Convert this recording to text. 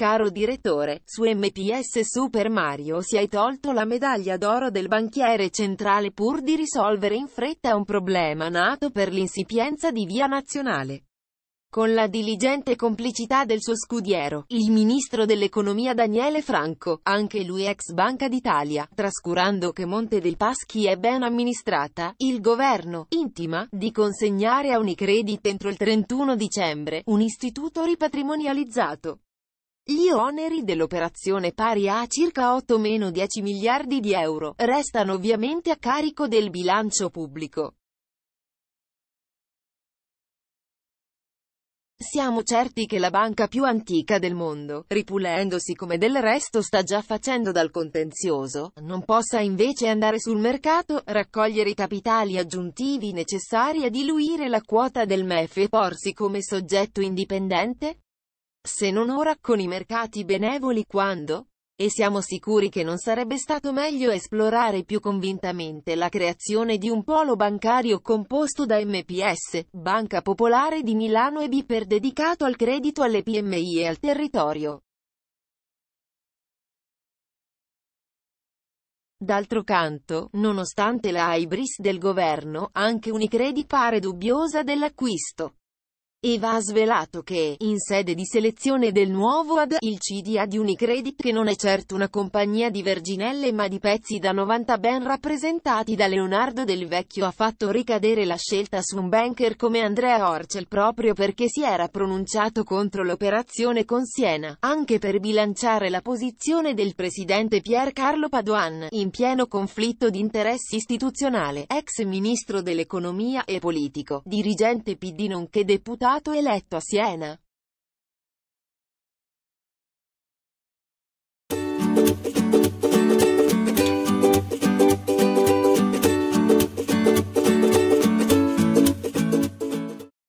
Caro direttore, su MPS Super Mario si è tolto la medaglia d'oro del banchiere centrale pur di risolvere in fretta un problema nato per l'insipienza di via nazionale. Con la diligente complicità del suo scudiero, il ministro dell'economia Daniele Franco, anche lui ex Banca d'Italia, trascurando che Monte dei Paschi è ben amministrata, il governo, intima, di consegnare a Unicredit entro il 31 dicembre, un istituto ripatrimonializzato. Gli oneri dell'operazione pari a circa 8-10 miliardi di euro restano ovviamente a carico del bilancio pubblico. Siamo certi che la banca più antica del mondo, ripulendosi come del resto sta già facendo dal contenzioso, non possa invece andare sul mercato, raccogliere i capitali aggiuntivi necessari a diluire la quota del MEF e porsi come soggetto indipendente? Se non ora con i mercati benevoli quando? E siamo sicuri che non sarebbe stato meglio esplorare più convintamente la creazione di un polo bancario composto da MPS, Banca Popolare di Milano e BIPER dedicato al credito alle PMI e al territorio. D'altro canto, nonostante la hybris del governo, anche Unicredit pare dubbiosa dell'acquisto e va svelato che, in sede di selezione del nuovo ad, il CDA di Unicredit che non è certo una compagnia di verginelle ma di pezzi da 90 ben rappresentati da Leonardo del Vecchio ha fatto ricadere la scelta su un banker come Andrea Orcel proprio perché si era pronunciato contro l'operazione con Siena, anche per bilanciare la posizione del presidente Pier Carlo Padoan, in pieno conflitto di interessi istituzionale, ex ministro dell'economia e politico, dirigente PD nonché deputato stato eletto a Siena.